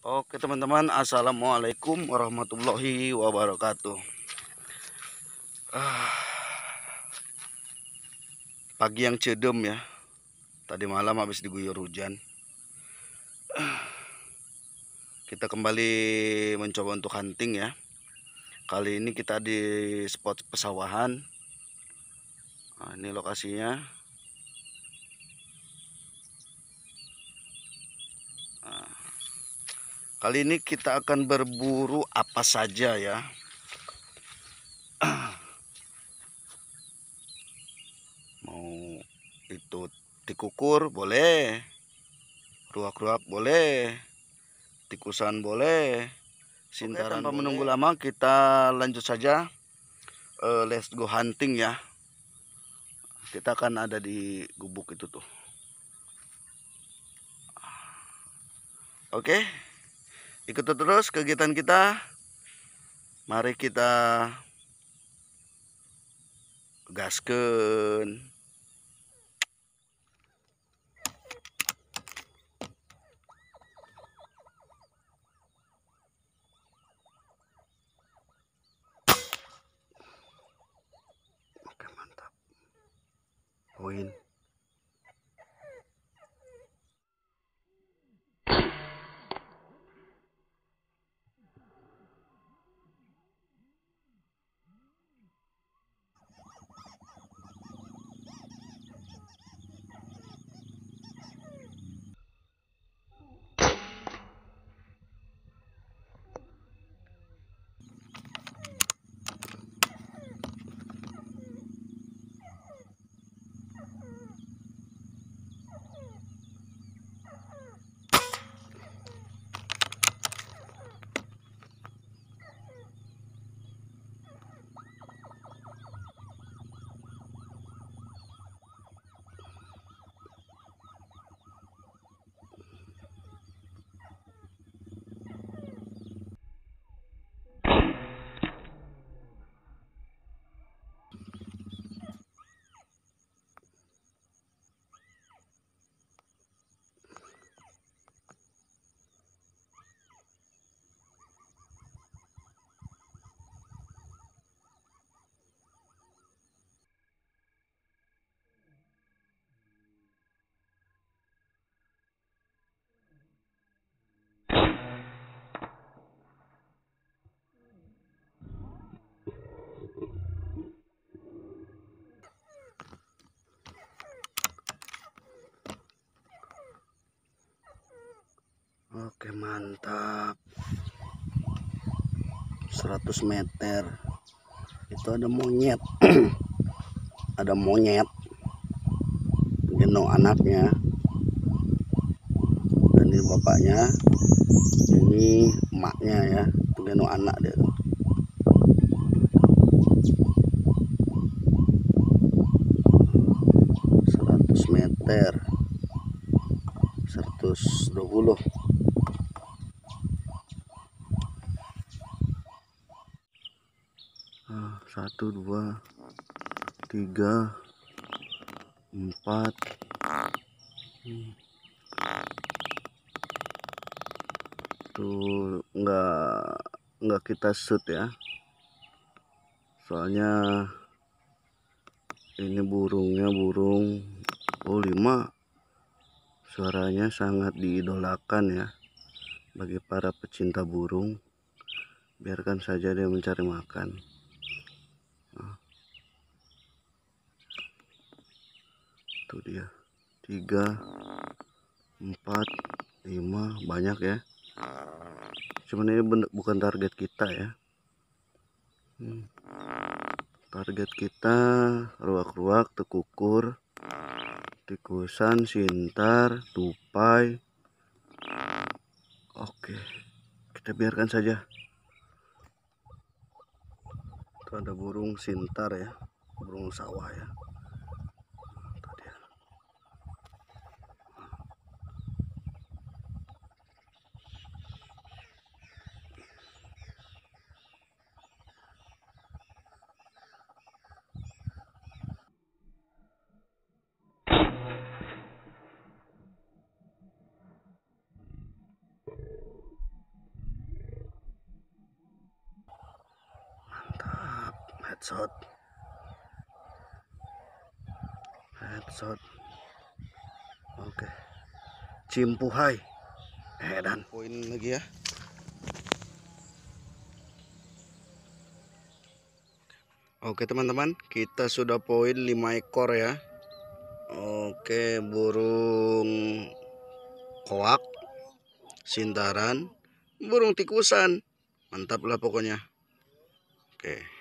Oke teman-teman Assalamualaikum warahmatullahi wabarakatuh ah. Pagi yang cedem ya Tadi malam habis diguyur hujan ah. Kita kembali mencoba untuk hunting ya Kali ini kita di spot pesawahan nah, Ini lokasinya Kali ini kita akan berburu apa saja ya. Mau itu tikukur boleh. Ruak-ruak boleh. Tikusan boleh. Sintaran Oke, tanpa boleh. menunggu lama kita lanjut saja. Uh, let's go hunting ya. Kita akan ada di gubuk itu tuh. Oke. Okay ikuti terus kegiatan kita mari kita gaskan Oke mantap poin mantap 100 meter itu ada monyet ada monyet gendong anaknya dan ini bapaknya ini emaknya ya gendong anak dia tuh meter 120 Ah, satu dua tiga empat tuh nggak nggak kita shoot ya soalnya ini burungnya burung oh lima suaranya sangat diidolakan ya bagi para pecinta burung biarkan saja dia mencari makan itu dia tiga empat lima banyak ya cuman ini bukan target kita ya hmm. target kita ruak-ruak tekukur tikusan sintar tupai oke kita biarkan saja itu ada burung sintar ya burung sawah ya mantap headshot headshot oke cimpuhai eh dan poin lagi ya Oke teman-teman kita sudah poin 5 ekor ya Oke burung koak sintaran, burung tikusan. Mantap lah pokoknya. Oke. Okay.